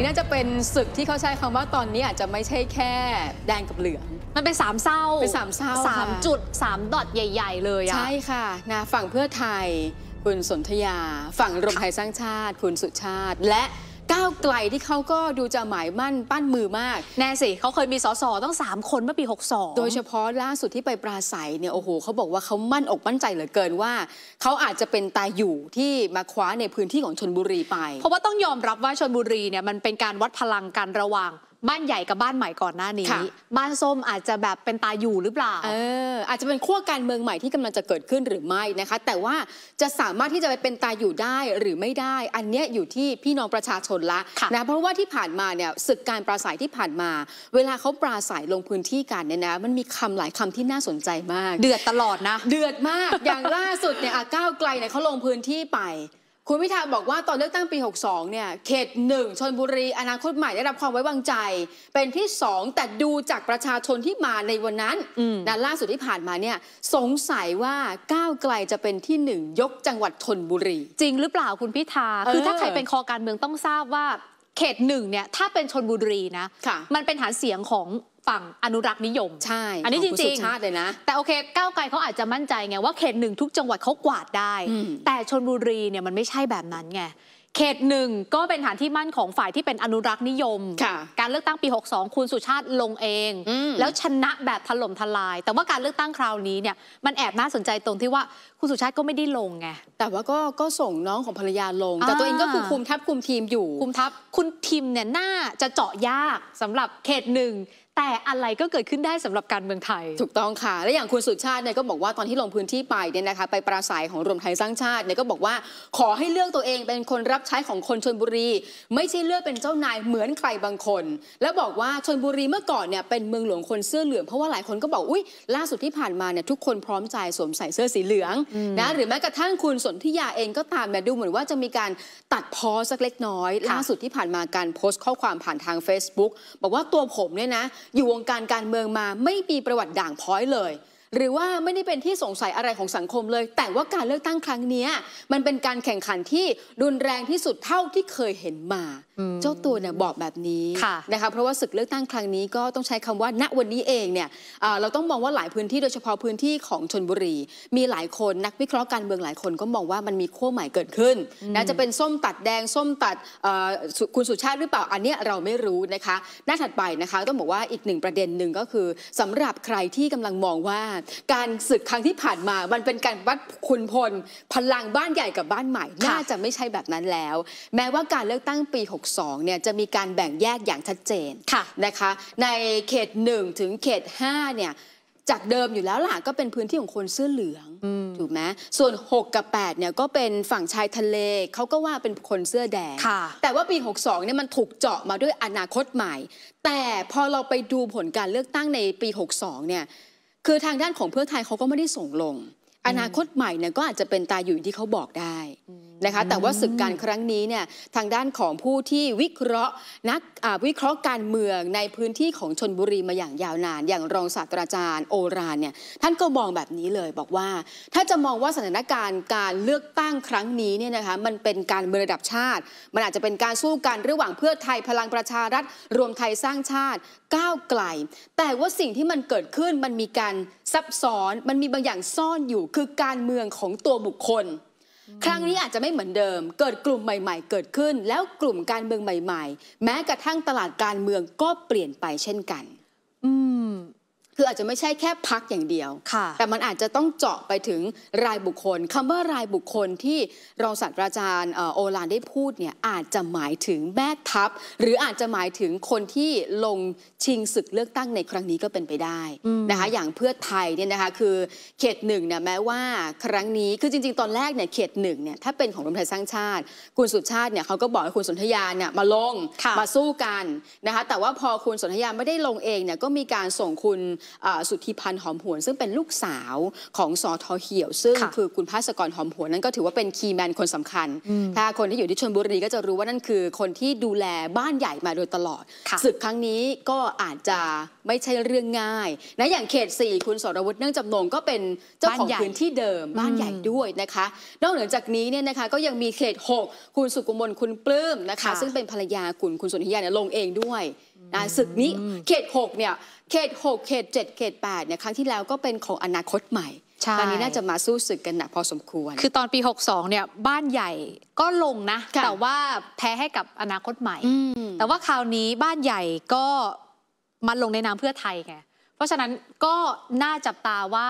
นี่น่าจะเป็นศึกที่เขาใช้คำว่าตอนนี้อาจจะไม่ใช่แค่แดงกับเหลือง มันเป็นสามเศร้า เป็นสามเศร้าสามจุดสามดอทใหญ่ๆเลยอะใช่ค่ะนะฝั่งเพื่อไทย คุณสนธยา ฝั่งรวมไทยสร้างชาติ คุณสุชาติ และก้าวไกลที่เขาก็ดูจะหมายมั่นปั้นมือมาก แน่สิเขาเคยมีสสต้อง 3 คนเมื่อปี62โดยเฉพาะล่าสุดที่ไปปราศัยเนี่ยโอ้โห เขาบอกว่าเขามั่นอกมั่นใจเหลือเกินว่าเขาอาจจะเป็นตายอยู่ที่มาคว้าในพื้นที่ของชนบุรีไป เพราะว่าต้องยอมรับว่าชนบุรีเนี่ยมันเป็นการวัดพลังกันระหว่างบ้านใหญ่กับบ้านใหม่ก่อนหน้านี้ บ้านส้มอาจจะแบบเป็นตาอยู่หรือเปล่า เออ อาจจะเป็นขั้วการเมืองใหม่ที่กำลังจะเกิดขึ้นหรือไม่นะคะ แต่ว่าจะสามารถที่จะไปเป็นตาอยู่ได้หรือไม่ได้ อันเนี้ยอยู่ที่พี่น้องประชาชนละนะเพราะว่าที่ผ่านมาเนี่ยศึกการปราศัยที่ผ่านมา เวลาเขาปราศัยลงพื้นที่กันเนี่ยนะ มันมีคำหลายคำที่น่าสนใจมาก เดือดตลอดนะเดือดมากอย่างล่าสุดเนี่ยอก้าวไกลเนี่ยเขาลงพื้นที่ไปคุณพิธาบอกว่าตอนเลือกตั้งปี 62 เนี่ย เขตหนึ่งชนบุรี อนาคตใหม่ได้รับความไว้วางใจ เป็นที่ 2 แต่ดูจากประชาชนที่มาในวันนั้นนันล่าสุดที่ผ่านมาเนี่ย สงสัยว่าก้าวไกลจะเป็นที่หนึ่งยกจังหวัดชนบุรี จริงหรือเปล่าคุณพิธา คือถ้าใครเป็นคอการเมืองต้องทราบว่าเขตหนึ่งเนี่ยถ้าเป็นชนบุรีนะะมันเป็นฐานเสียงของฝั่งอนุรักษ์นิยมใช่อันนี้จริงๆชาติเลยนะแต่โอเคก้าวไกลเขาอาจจะมั่นใจไงว่าเขตหนึ่งทุกจังหวัดเขากวาดได้ แต่ชนบุรีเนี่ยมันไม่ใช่แบบนั้นไงเขตหนึ่งก็เป็นฐานที่มั่นของฝ่ายที่เป็นอนุรักษ์นิยมการเลือกตั้งปี62คุณสุชาติลงเอง แล้วชนะแบบถล่มทลาย แต่ว่าการเลือกตั้งคราวนี้เนี่ยมันแอบน่าสนใจตรงที่ว่าคุณสุชาติก็ไม่ได้ลงไงแต่ว่าก็ก็ส่งน้องของภรรยาลง แต่ตัวเองก็คือคุมทัพคุมทีมอยู่คุมทัพคุณทีมเนี่ยน่าจะเจาะยากสำหรับเขตหนึ่งแต่อะไรก็เกิดขึ้นได้สำหรับการเมืองไทย ถูกต้องค่ะ และอย่างคุณสุชาติเนี่ยก็บอกว่าตอนที่ลงพื้นที่ไปเนี่ยนะคะไปปราศัยของรวมไทยสร้างชาติเนี่ยก็บอกว่าขอให้เลือกตัวเองเป็นคนรับใช้ของคนชนบุรีไม่ใช่เลือกเป็นเจ้านายเหมือนใครบางคน แล้วบอกว่าชนบุรีเมื่อก่อนเนี่ยเป็นเมืองหลวงคนเสื้อเหลืองเพราะว่าหลายคนก็บอกอุ้ยล่าสุดที่ผ่านมาเนี่ยทุกคนพร้อมใจสวมใส่เสื้อสีเหลืองนะหรือแม้กระทั่งคุณสนธิยาเองก็ตามเนี่ยดูเหมือนว่าจะมีการตัดพอสักเล็กน้อย ล่าสุดที่ผ่านมาการโพสต์ข้อความผ่านทาง Facebook บอกว่าตัวผมเนี่ยนะอยู่วงการการเมืองมาไม่มีประวัติด่างพ้อยเลยหรือว่าไม่ได้เป็นที่สงสัยอะไรของสังคมเลย แต่ว่าการเลือกตั้งครั้งนี้มันเป็นการแข่งขันที่รุนแรงที่สุดเท่าที่เคยเห็นมา เจ้าตัวเนี่ยบอกแบบนี้ะนะคะ เพราะว่าศึกเลือกตั้งครั้งนี้ก็ต้องใช้คำว่า ณวันนี้เองเนี่ยเราต้องมองว่าหลายพื้นที่โดยเฉพาะพื้นที่ของชนบุรีมีหลายคนนักวิเคราะห์การเมืองหลายคนก็มองว่ามันมีขั้วใหม่เกิดขึ้นนะจะเป็นส้มตัดแดงส้มตัดคุณสุชาติหรือเปล่าอันนี้เราไม่รู้นะคะ หน้าถัดไปนะคะต้องบอกว่าอีกหนึ่งประเด็นหนึ่งก็คือสำหรับใครที่กำลังมองว่าการศึกครั้งที่ผ่านมา มันเป็นการวัดคุณพลพลังบ้านใหญ่กับบ้านใหม่ น่าจะไม่ใช่แบบนั้นแล้ว แม้ว่าการเลือกตั้งปี 62เนี่ยจะมีการแบ่งแยกอย่างชัดเจนะนะคะ ในเขต1ถึงเขต5เนี่ยจากเดิมอยู่แล้วล่ะก็เป็นพื้นที่ของคนเสื้อเหลืองอถูกไหมส่วน6กับ8เนี่ยก็เป็นฝั่งชายทะเลเขาก็ว่าเป็นคนเสื้อแดง แต่ว่าปี 62เนี่ยมันถูกเจาะมาด้วยอนาคตใหม่ แต่พอเราไปดูผลการเลือกตั้งในปี 62 เนี่ยคือทางด้านของเพื่อไทยเขาก็ไม่ได้ส่งลงอนาคตใหม่เนี่ยก็อาจจะเป็นตาอยู่ที่เขาบอกได้นะคะ แต่ว่าศึกการครั้งนี้เนี่ย ทางด้านของผู้ที่วิเคราะห์นักวิเคราะห์การเมืองในพื้นที่ของชนบุรีมาอย่างยาวนาน อย่างรองศาสตราจารย์ โอรานเนี่ย ท่านก็มองแบบนี้เลย บอกว่า ถ้าจะมองว่าสถานการณ์การเลือกตั้งครั้งนี้เนี่ยนะคะ มันเป็นการเมืองระดับชาติ มันอาจจะเป็นการสู้กันระหว่างเพื่อไทยพลังประชารัฐรวมไทยสร้างชาติก้าวไกล แต่ว่าสิ่งที่มันเกิดขึ้นมันมีการซับซ้อน มันมีบางอย่างซ่อนอยู่ คือการเมืองของตัวบุคคลครั้งนี้อาจจะไม่เหมือนเดิม เกิดกลุ่มใหม่ ๆเกิดขึ้น แล้วกลุ่มการเมืองใหม่ๆ แม้กระทั่งตลาดการเมืองก็เปลี่ยนไปเช่นกันคืออาจจะไม่ใช่แค่พักอย่างเดียวแต่มันอาจจะต้องเจาะไปถึงรายบุคคล คำว่ารายบุคคลที่รองศาสตราจารย์โอลานได้พูดเนี่ยอาจจะหมายถึงแม่ทัพ หรืออาจจะหมายถึงคนที่ลงชิงศึกเลือกตั้งในครั้งนี้ก็เป็นไปได้นะคะ อย่างเพื่อไทยเนี่ยนะคะคือเขตหนึ่งเนี่ยแม้ว่าครั้งนี้คือจริง ๆ ตอนแรกเนี่ยเขตหนึ่งเนี่ยถ้าเป็นของรวมไทยสร้างชาติ คุณสุชาติเนี่ยเขาก็บอกให้คุณสนธยาเนี่ยมาลงมาสู้กันนะคะ แต่ว่าพอคุณสนธยาไม่ได้ลงเองเนี่ยก็มีการส่งคุณสุทธิพันธ์หอมหวน ซึ่งเป็นลูกสาวของสอทอเหี่ยว ซึ่งคือคุณพัสกรหอมหวนนั้นก็ถือว่าเป็นคีย์แมนคนสำคัญ ถ้าคนที่อยู่ที่ชนบุรีก็จะรู้ว่านั่นคือคนที่ดูแลบ้านใหญ่มาโดยตลอดศึกครั้งนี้ก็อาจจะไม่ใช่เรื่องง่าย นะอย่างเขต 4 คุณสรวุฒิเนื่องจำนงก็เป็น เจ้าของพื้นที่เดิมบ้านใหญ่ด้วยนะคะ นอกเหนือจากนี้เนี่ยนะคะก็ยังมีเขต 6 คุณสุกุมลคุณปลื้มนะคะ ซึ่งเป็นภรรยาคุณคุณสุนิยาเนี่ยลงเองด้วยนะศึกนี้เขต 6เนี่ยเขต6เขต7เขต8เนี่ยครั้งที่แล้วก็เป็นของอนาคตใหม่ตอนนี้น่าจะมาสู้ศึกกันหนักพอสมควร คือตอนปี 62เนี่ยบ้านใหญ่ก็ลงนะ แต่ว่าแพ้ให้กับอนาคตใหม่ แต่ว่าคราวนี้บ้านใหญ่ก็มาลงในนามเพื่อไทยไง เพราะฉะนั้นก็น่าจับตาว่า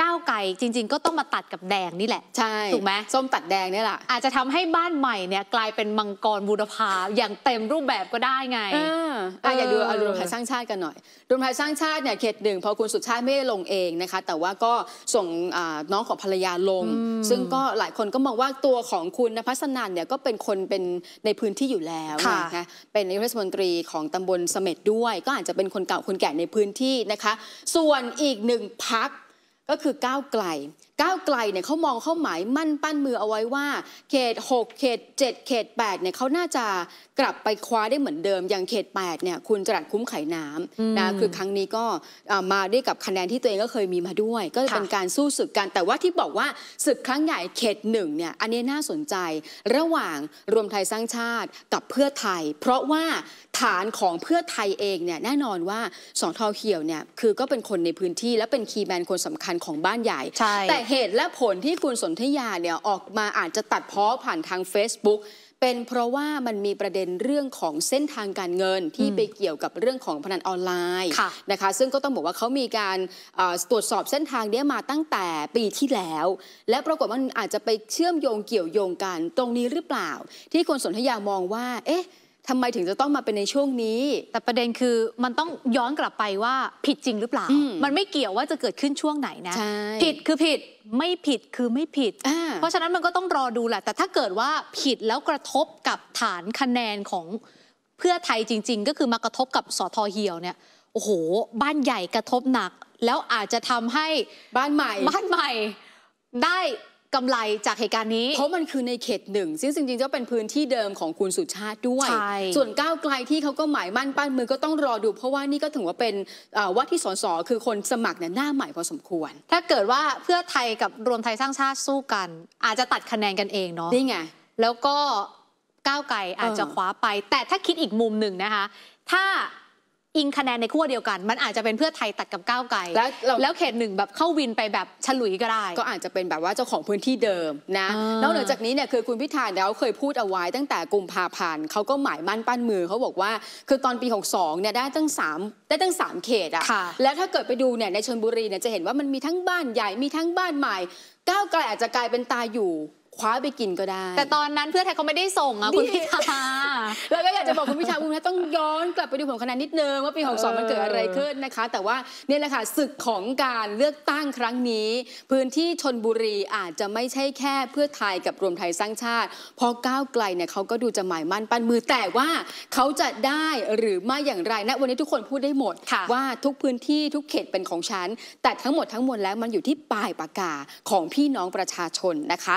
ก้าวไก่จริง ๆ ก็ต้องมาตัดกับแดงนี่แหละใช่ถูกไหมส้มตัดแดงนี่แหละอาจจะทำให้บ้านใหม่เนี่ยกลายเป็นมังกรบูรพาอย่างเต็มรูปแบบก็ได้ไงเอะอย่าดูเอารวมไทยสร้างชาติกันหน่อยรวมไทยสร้างชาติเนี่ยเขตหนึ่งพอคุณสุชาติไม่ได้ลงเองนะคะแต่ว่าก็ส่งน้องของภรรยาลง ซึ่งก็หลายคนก็มองว่าตัวของคุณนภัสนันเนี่ยก็เป็นคนเป็นในพื้นที่อยู่แล้วนะคะเป็นนายกรัฐมนตรีของตำบลเสม็ดด้วย ก็อาจจะเป็นคนเก่าคนแก่ในพื้นที่นะคะ ส่วนอีกหนึ่งพักก็คือก้าวไกลก้าวไกลเนี่ยเขามองเข้าหมายมั่นปั้นมือเอาไว้ว่าเขต 6 เขต 7 เขต8เนี่ยเขาน่าจะกลับไปคว้าได้เหมือนเดิมอย่างเขต8เนี่ยคุณจรัดคุ้มไข่น้ำนะคือครั้งนี้ก็มาได้กับคะแนนที่ตัวเองก็เคยมีมาด้วย ก็เป็นการสู้ศึกกันแต่ว่าที่บอกว่าศึกครั้งใหญ่เขตหนึ่งเนี่ยอันนี้น่าสนใจระหว่างรวมไทยสร้างชาติกับเพื่อไทย เพราะว่าฐานของเพื่อไทยเองเนี่ยแน่นอนว่าสองทอเขียวเนี่ยคือก็เป็นคนในพื้นที่และเป็นคีย์แมนคนสำคัญของบ้านใหญ่แต่เหตุและผลที่คุณสนธยาเนี่ยออกมาอาจจะตัดพ้อผ่านทาง Facebook เป็นเพราะว่ามันมีประเด็นเรื่องของเส้นทางการเงินที่ไปเกี่ยวกับเรื่องของพนันออนไลน์ะนะคะซึ่งก็ต้องบอกว่าเขามีการตรวจสอบเส้นทางนี้มาตั้งแต่ปีที่แล้ว และปรากฏว่ามันอาจจะไปเชื่อมโยงเกี่ยวโยงกัน ตรงนี้หรือเปล่า ที่คุณสนธยามองว่าเอ๊ะทำไมถึงจะต้องมาเป็นในช่วงนี้ แต่ประเด็นคือมันต้องย้อนกลับไปว่าผิดจริงหรือเปล่า มันไม่เกี่ยวว่าจะเกิดขึ้นช่วงไหนนะผิดคือผิด ไม่ผิดคือไม่ผิด เพราะฉะนั้นมันก็ต้องรอดูแหละ แต่ถ้าเกิดว่าผิดแล้วกระทบกับฐานคะแนนของเพื่อไทยจริง ๆ ก็คือมากระทบกับสทเหี่ยวเนี่ย โอ้โห บ้านใหญ่กระทบหนัก แล้วอาจจะทำให้บ้านใหม่ บ้านใหม่ได้กำไรจากเหตุการณ์นี้ เพราะมันคือในเขตหนึ่งซึ่งจริง ๆ จะเป็นพื้นที่เดิมของคุณสุชาติด้วย ส่วนก้าวไกลที่เขาก็หมายมั่นปั้นมือก็ต้องรอดู เพราะว่านี่ก็ถือว่าเป็นว่าที่สสคือคนสมัครเนี่ยหน้าใหม่พอสมควร ถ้าเกิดว่าเพื่อไทยกับรวมไทยสร้างชาติสู้กัน อาจจะตัดคะแนนกันเองเนาะนี่ไงแล้วก็ก้าวไกลอาจจะคว้าไป แต่ถ้าคิดอีกมุมหนึ่งนะคะ ถ้าอิงคะแนนในขั้วเดียวกัน มันอาจจะเป็นเพื่อไทยตัดกับก้าวไกลแล้วแล้วเขตหนึ่งแบบเข้าวินไปแบบฉลุยก็ได้ ก็อาจจะเป็นแบบว่าเจ้าของพื้นที่เดิมนะนอกเหนือจากนี้เนี่ยคือคุณพิธาเนี่วเคยพูดเอาไว้ ตั้งแต่กุมภาพันธ์เขาก็หมายมั่นปั้นมือเขาบอกว่าคือตอนปี62เนี่ยได้ตั้ง3 ได้ตั้ง 3 เขตอะแล้วถ้าเกิดไปดูเนี่ยในชนบุรีเนี่ยจะเห็นว่ามันมีทั้งบ้านใหญ่ มีทั้งบ้านใหม่ ก้าวไกลอาจจะกลายเป็นตาอยู่คว้าไปกินก็ได้ แต่ตอนนั้นเพื่อไทยเขาไม่ได้ส่งอะคุณพิธาแล้วก็อยากจะบอกคุณพิธาคุณพิธาต้องย้อนกลับไปดูผลคะแนนนิดนึงว่าปี6งมันเกิดอะไรขึ้นนะคะ แต่ว่าเนี่ยแหละค่ะศึกของการเลือกตั้งครั้งนี้ พื้นที่ชนบุรีอาจจะไม่ใช่แค่ เพื่อไทยกับรวมไทยสร้างชาติ พอก้าวไกลเนี่ยเขาก็ดูจะหมายมั่นปั้นมือแต่ว่าเขาจะได้หรือไม่อย่างไรนะวันนี้ทุกคนพูดได้หมดว่าทุกพื้นที่ทุกเขตเป็นของฉันแต่ทั้งหมดทั้งมวลแล้วมันอยู่ที่ปลายปากกาของพี่น้องประชาชนนะคะ